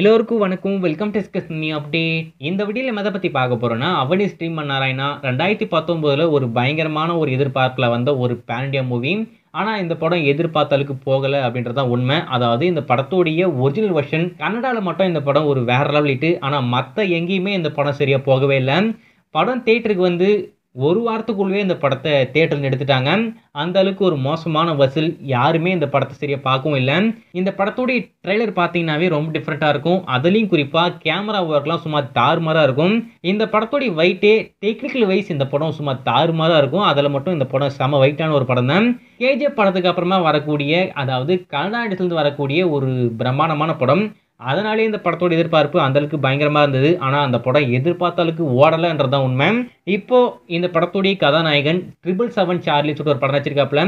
எல்லோருக்கும் வணக்கம் welcome to discuss me update இந்த வீடியோவில் எதை பற்றி பார்க்க போறோம்னா அவனி ஸ்ட்ரீம் பண்ணாராயினா ரெண்டாயிரத்தி பத்தொம்போதில் ஒரு பயங்கரமான ஒரு எதிர்பார்ப்புல வந்த ஒரு பேண்டியா மூவி ஆனால் இந்த படம் எதிர்பார்த்த அளவுக்கு போகலை அப்படின்றது தான் உண்மை அதாவது இந்த படத்தோடைய ஒரிஜினல் வெர்ஷன் கன்னடாவில் மட்டும் இந்த படம் ஒரு வேற லெவலிட்டு ஆனால் மற்ற எங்கேயுமே இந்த படம் சரியாக போகவே இல்லை படம் தேட்டருக்கு வந்து ஒரு வாரத்துக்குள்ளவே இந்த படத்தை தேட்டரில் எடுத்துட்டாங்க அந்த அளவுக்கு ஒரு மோசமான வசூல் யாருமே இந்த படத்தை சரியாக பார்க்கவும் இல்லை இந்த படத்துடைய ட்ரெய்லர் பார்த்தீங்கன்னாவே ரொம்ப டிஃப்ரெண்ட்டாக இருக்கும் அதுலேயும் குறிப்பாக கேமரா ஒர்க்லாம் சும்மா தாறுமாறாக இருக்கும் இந்த படத்துடைய வெயிட்டே டெக்னிக்கல் வைஸ் இந்த படம் சும்மா தாறுமாறாக இருக்கும் அதில் மட்டும் இந்த படம் செம வெயிட்டான ஒரு படம் தான் கேஜிஎஃப் படத்துக்கு அப்புறமா வரக்கூடிய அதாவது கர்நாடகத்திலிருந்து வரக்கூடிய ஒரு பிரம்மாண்டமான படம் அதனாலேயே இந்த படத்தோட எதிர்பார்ப்பு அந்தளவுக்கு பயங்கரமாக இருந்தது ஆனால் அந்த படம் எதிர்பார்த்த அளவுக்கு ஓடலைன்றதான் உண்மை இப்போ இந்த படத்துடைய கதாநாயகன் ட்ரிபிள் செவன் சார்லி சொல்லிட்டு ஒரு படம் வச்சிருக்காப்புல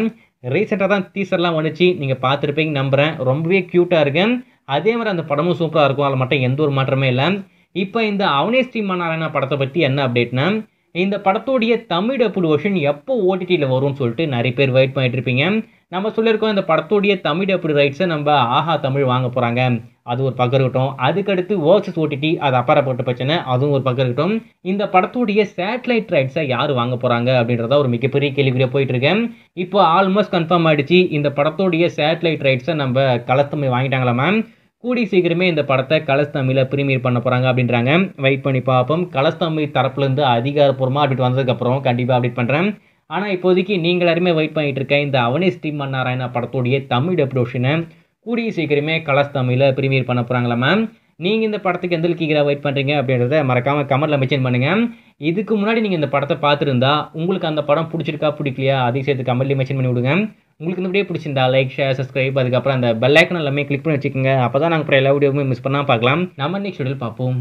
ரீசெண்டாக தான் டீசர்லாம் வந்துச்சு நீங்கள் பார்த்துருப்பீங்க நம்புகிறேன் ரொம்பவே க்யூட்டாக இருக்கு அதே மாதிரி அந்த படமும் சூப்பராக இருக்கும் அதில் மட்டும் எந்த ஒரு மாற்றமே இல்லை இப்போ இந்த அவனேஸ்ரீ நாராயணா படத்தை பற்றி என்ன அப்டேட்னா இந்த படத்துடைய தமிழ் டப்புடு வெர்ஷன் எப்போ ஓடிடியில் வரும்னு சொல்லிட்டு நிறைய பேர் வெயிட் பண்ணிட்டு இருப்பீங்க நம்ம சொல்லியிருக்கோம் இந்த படத்துடைய தமிழ் டப்புடு ரைட்ஸை நம்ம ஆஹா தமிழ் வாங்க போகிறாங்க அது ஒரு பக்கம் இருக்கட்டும் அதுக்கடுத்து ஓசஸ் ஓடிடி அது அப்பாற்பட்ட பிரச்சனை அதுவும் ஒரு பக்கம் இருக்கட்டும் இந்த படத்துடைய சேட்டலைட் ரைட்ஸை யார் வாங்க போகிறாங்க அப்படின்றத ஒரு மிகப்பெரிய கேள்விக்குரிய போயிட்டுருக்கேன் இப்போ ஆல்மோஸ்ட் கன்ஃபார்ம் ஆகிடுச்சு இந்த படத்துடைய சேட்டலைட் ரைட்ஸை நம்ம கலத்தமை வாங்கிட்டாங்களா மேம் கூடி சீக்கிரமே இந்த படத்தை கலர்ஸ் தமிழில் ப்ரீமியர் பண்ண போகிறாங்க அப்படின்றாங்க வெயிட் பண்ணி பார்ப்போம் கலஸ் தமிழ் தரப்புலேருந்து அதிகாரப்பூர்வமாக அப்டேட் வந்ததுக்கப்புறம் கண்டிப்பாக அப்டேட் பண்ணுறேன் ஆனால் இப்போதைக்கு நீங்கள் எல்லாருமே வெயிட் பண்ணிகிட்டு இருக்க இந்த அவனேஷ் டி நாராயணா படத்துடைய தமிழ் டெப்டோஷனை கூடி சீக்கிரமே கலர்ஸ் தமிழில் ப்ரீமியர் பண்ண போகிறாங்களா மேம் நீங்கள் இந்த படத்துக்கு எந்த கீழே வெயிட் பண்ணுறீங்க அப்படின்றத மறக்காமல் கமெண்ட்டில் மென்ஷன் பண்ணுங்கள் இதுக்கு முன்னாடி நீங்கள் இந்த படத்தை பார்த்துருந்தா உங்களுக்கு அந்த படம் பிடிச்சிருக்கா பிடிக்கலையா அதையும் சேர்த்து கமெண்ட்லேயே மென்ஷன் பண்ணி விடுங்க உங்களுக்கு இந்த வீடியோ பிடிச்சிருந்தா லைக் ஷேர் சப்ஸ்கிரைப் அதுக்கப்புறம் அந்த பெல் ஐக்கன் எல்லாமே கிளிக் பண்ணி வச்சுக்கோங்க அப்போ தான் நாங்கள் எல்லா வீடியோவுமே மிஸ் பண்ணால் பார்க்கலாம் நம்ம நெக்ஸ்ட் வீடியோ பார்ப்போம்